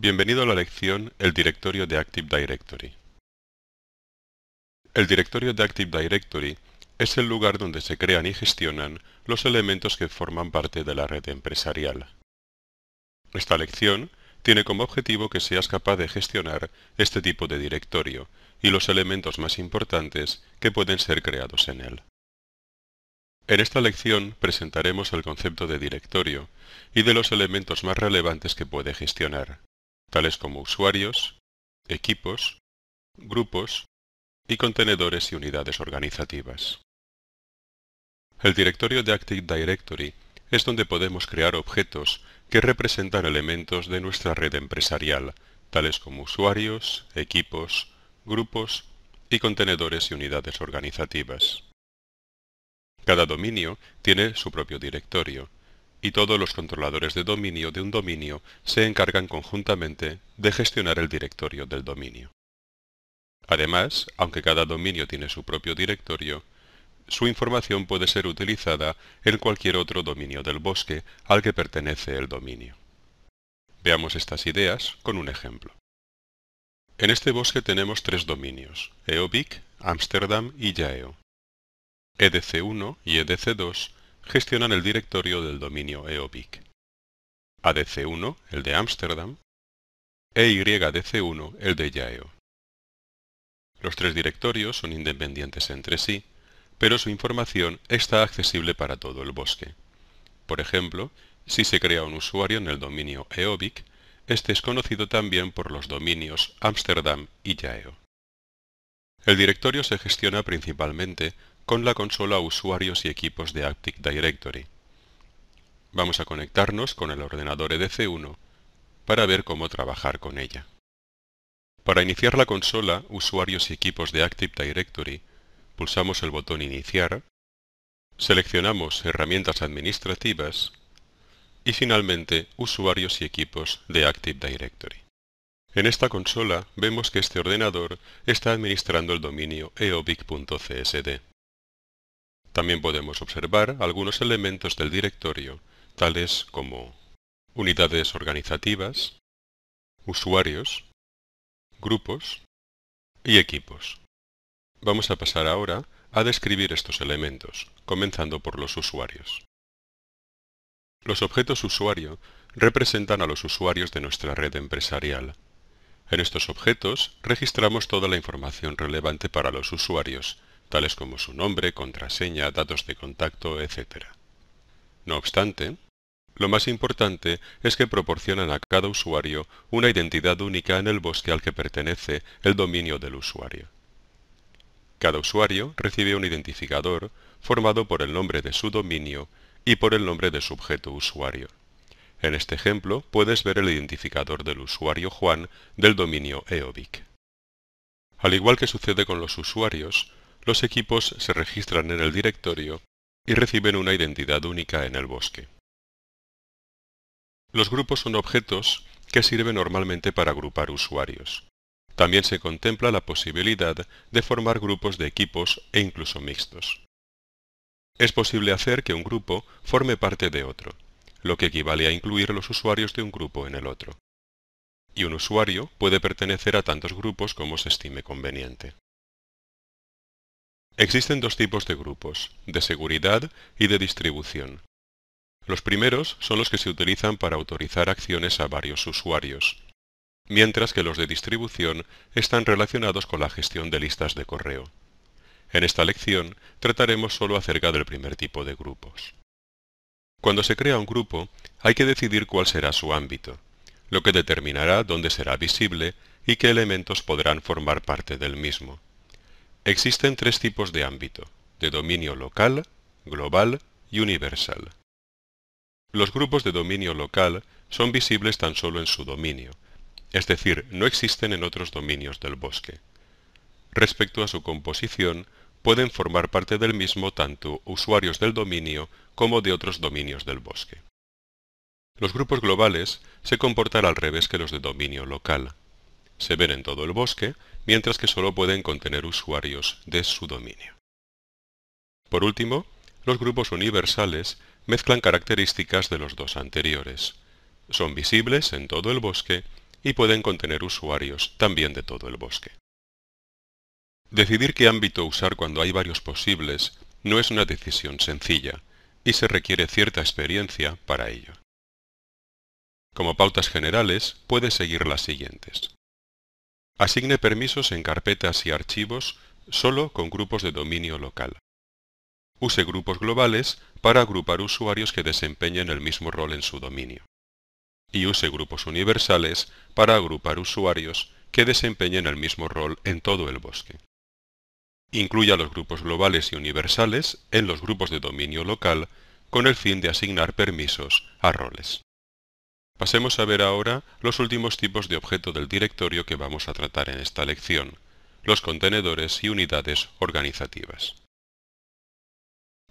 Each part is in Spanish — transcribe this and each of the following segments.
Bienvenido a la lección El directorio de Active Directory. El directorio de Active Directory es el lugar donde se crean y gestionan los elementos que forman parte de la red empresarial. Esta lección tiene como objetivo que seas capaz de gestionar este tipo de directorio y los elementos más importantes que pueden ser creados en él. En esta lección presentaremos el concepto de directorio y de los elementos más relevantes que puede gestionar tales como usuarios, equipos, grupos y contenedores y unidades organizativas. El directorio de Active Directory es donde podemos crear objetos que representan elementos de nuestra red empresarial, tales como usuarios, equipos, grupos y contenedores y unidades organizativas. Cada dominio tiene su propio directorio, y todos los controladores de dominio de un dominio se encargan conjuntamente de gestionar el directorio del dominio. Además, aunque cada dominio tiene su propio directorio, su información puede ser utilizada en cualquier otro dominio del bosque al que pertenece el dominio. Veamos estas ideas con un ejemplo. En este bosque tenemos tres dominios, EOBIC, Amsterdam y Yaeo. EDC1 y EDC2 gestionan el directorio del dominio EOBIC. ADC1, el de Ámsterdam, e 1 el de Yaeo. Los tres directorios son independientes entre sí, pero su información está accesible para todo el bosque. Por ejemplo, si se crea un usuario en el dominio EOBIC, este es conocido también por los dominios Amsterdam y Yaeo. El directorio se gestiona principalmente con la consola Usuarios y equipos de Active Directory. Vamos a conectarnos con el ordenador EDC1 para ver cómo trabajar con ella. Para iniciar la consola Usuarios y equipos de Active Directory, pulsamos el botón Iniciar, seleccionamos Herramientas administrativas y finalmente Usuarios y equipos de Active Directory. En esta consola vemos que este ordenador está administrando el dominio eobic.csd. También podemos observar algunos elementos del directorio, tales como unidades organizativas, usuarios, grupos y equipos. Vamos a pasar ahora a describir estos elementos, comenzando por los usuarios. Los objetos usuario representan a los usuarios de nuestra red empresarial. En estos objetos registramos toda la información relevante para los usuarios, tales como su nombre, contraseña, datos de contacto, etc. No obstante, lo más importante es que proporcionan a cada usuario una identidad única en el bosque al que pertenece el dominio del usuario. Cada usuario recibe un identificador formado por el nombre de su dominio y por el nombre de su objeto usuario. En este ejemplo puedes ver el identificador del usuario Juan del dominio EOBIC. Al igual que sucede con los usuarios, los equipos se registran en el directorio y reciben una identidad única en el bosque. Los grupos son objetos que sirven normalmente para agrupar usuarios. También se contempla la posibilidad de formar grupos de equipos e incluso mixtos. Es posible hacer que un grupo forme parte de otro, lo que equivale a incluir los usuarios de un grupo en el otro. Y un usuario puede pertenecer a tantos grupos como se estime conveniente. Existen dos tipos de grupos, de seguridad y de distribución. Los primeros son los que se utilizan para autorizar acciones a varios usuarios, mientras que los de distribución están relacionados con la gestión de listas de correo. En esta lección trataremos solo acerca del primer tipo de grupos. Cuando se crea un grupo, hay que decidir cuál será su ámbito, lo que determinará dónde será visible y qué elementos podrán formar parte del mismo. Existen tres tipos de ámbito, de dominio local, global y universal. Los grupos de dominio local son visibles tan solo en su dominio, es decir, no existen en otros dominios del bosque. Respecto a su composición, pueden formar parte del mismo tanto usuarios del dominio como de otros dominios del bosque. Los grupos globales se comportan al revés que los de dominio local. Se ven en todo el bosque mientras que solo pueden contener usuarios de su dominio. Por último, los grupos universales mezclan características de los dos anteriores. Son visibles en todo el bosque y pueden contener usuarios también de todo el bosque. Decidir qué ámbito usar cuando hay varios posibles no es una decisión sencilla y se requiere cierta experiencia para ello. Como pautas generales, puede seguir las siguientes. Asigne permisos en carpetas y archivos solo con grupos de dominio local. Use grupos globales para agrupar usuarios que desempeñen el mismo rol en su dominio. Y use grupos universales para agrupar usuarios que desempeñen el mismo rol en todo el bosque. Incluya los grupos globales y universales en los grupos de dominio local con el fin de asignar permisos a roles. Pasemos a ver ahora los últimos tipos de objeto del directorio que vamos a tratar en esta lección, los contenedores y unidades organizativas.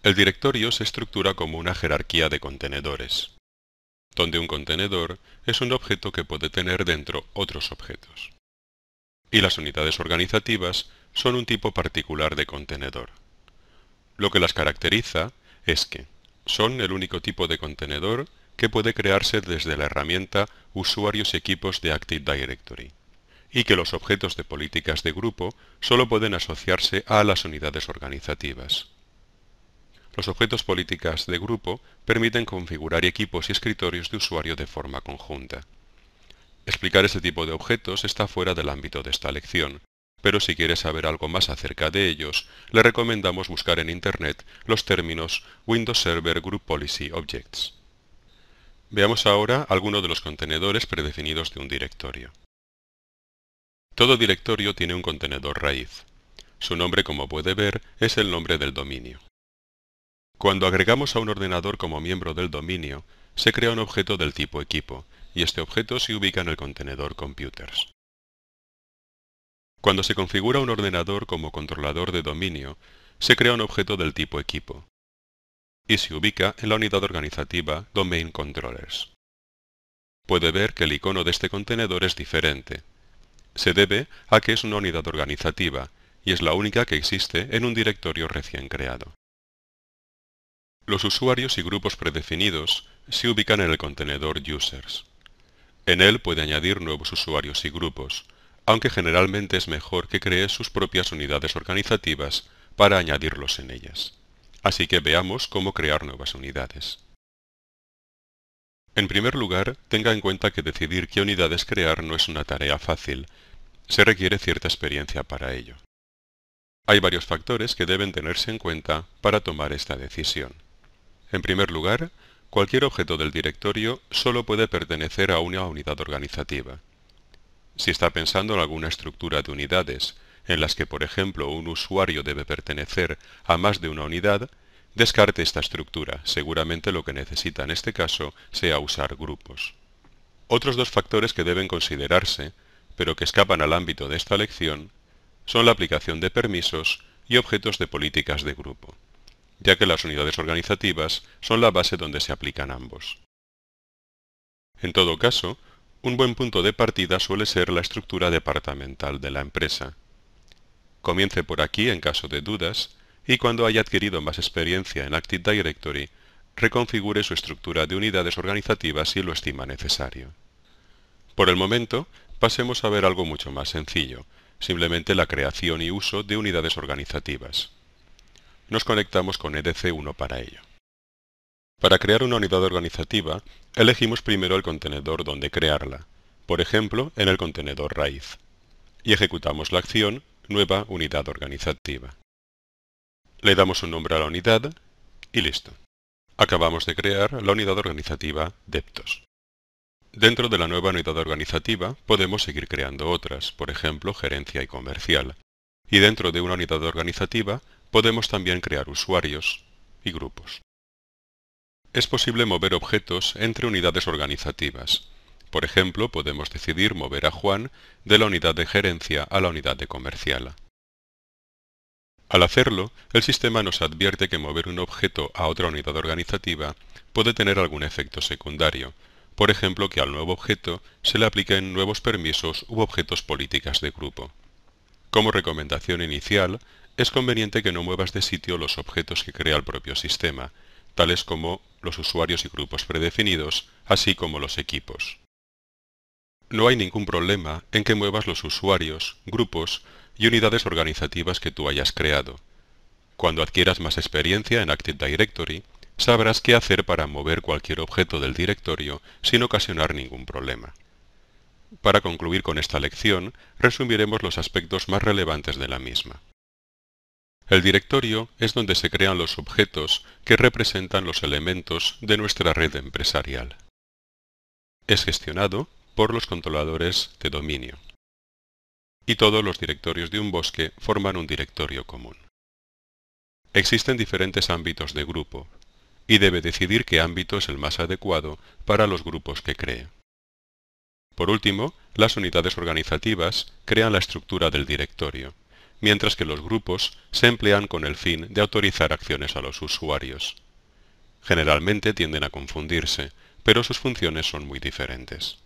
El directorio se estructura como una jerarquía de contenedores, donde un contenedor es un objeto que puede tener dentro otros objetos. Y las unidades organizativas son un tipo particular de contenedor. Lo que las caracteriza es que son el único tipo de contenedor que puede crearse desde la herramienta Usuarios y equipos de Active Directory, y que los objetos de políticas de grupo solo pueden asociarse a las unidades organizativas. Los objetos políticas de grupo permiten configurar equipos y escritorios de usuario de forma conjunta. Explicar este tipo de objetos está fuera del ámbito de esta lección, pero si quieres saber algo más acerca de ellos, le recomendamos buscar en Internet los términos Windows Server Group Policy Objects. Veamos ahora algunos de los contenedores predefinidos de un directorio. Todo directorio tiene un contenedor raíz. Su nombre, como puede ver, es el nombre del dominio. Cuando agregamos a un ordenador como miembro del dominio, se crea un objeto del tipo equipo, y este objeto se ubica en el contenedor computers. Cuando se configura un ordenador como controlador de dominio, se crea un objeto del tipo equipo, y se ubica en la unidad organizativa Domain Controllers. Puede ver que el icono de este contenedor es diferente. Se debe a que es una unidad organizativa y es la única que existe en un directorio recién creado. Los usuarios y grupos predefinidos se ubican en el contenedor Users. En él puede añadir nuevos usuarios y grupos, aunque generalmente es mejor que cree sus propias unidades organizativas para añadirlos en ellas. Así que veamos cómo crear nuevas unidades. En primer lugar, tenga en cuenta que decidir qué unidades crear no es una tarea fácil. Se requiere cierta experiencia para ello. Hay varios factores que deben tenerse en cuenta para tomar esta decisión. En primer lugar, cualquier objeto del directorio solo puede pertenecer a una unidad organizativa. Si está pensando en alguna estructura de unidades, en las que, por ejemplo, un usuario debe pertenecer a más de una unidad, descarte esta estructura. Seguramente lo que necesita en este caso sea usar grupos. Otros dos factores que deben considerarse, pero que escapan al ámbito de esta lección, son la aplicación de permisos y objetos de políticas de grupo, ya que las unidades organizativas son la base donde se aplican ambos. En todo caso, un buen punto de partida suele ser la estructura departamental de la empresa, Comience por aquí en caso de dudas y cuando haya adquirido más experiencia en Active Directory, reconfigure su estructura de unidades organizativas si lo estima necesario. Por el momento, pasemos a ver algo mucho más sencillo, simplemente la creación y uso de unidades organizativas. Nos conectamos con EDC1 para ello. Para crear una unidad organizativa, elegimos primero el contenedor donde crearla, por ejemplo, en el contenedor raíz, y ejecutamos la acción nueva unidad organizativa. Le damos un nombre a la unidad y listo. Acabamos de crear la unidad organizativa DEPTOS. Dentro de la nueva unidad organizativa podemos seguir creando otras, por ejemplo, gerencia y comercial. Y dentro de una unidad organizativa podemos también crear usuarios y grupos. Es posible mover objetos entre unidades organizativas, por ejemplo, podemos decidir mover a Juan de la unidad de gerencia a la unidad de comercial. Al hacerlo, el sistema nos advierte que mover un objeto a otra unidad organizativa puede tener algún efecto secundario, por ejemplo que al nuevo objeto se le apliquen nuevos permisos u objetos políticas de grupo. Como recomendación inicial, es conveniente que no muevas de sitio los objetos que crea el propio sistema, tales como los usuarios y grupos predefinidos, así como los equipos. No hay ningún problema en que muevas los usuarios, grupos y unidades organizativas que tú hayas creado. Cuando adquieras más experiencia en Active Directory, sabrás qué hacer para mover cualquier objeto del directorio sin ocasionar ningún problema. Para concluir con esta lección, resumiremos los aspectos más relevantes de la misma. El directorio es donde se crean los objetos que representan los elementos de nuestra red empresarial. Es gestionado por los controladores de dominio. Y todos los directorios de un bosque forman un directorio común. Existen diferentes ámbitos de grupo, y debe decidir qué ámbito es el más adecuado para los grupos que cree. Por último, las unidades organizativas crean la estructura del directorio, mientras que los grupos se emplean con el fin de autorizar acciones a los usuarios. Generalmente tienden a confundirse, pero sus funciones son muy diferentes.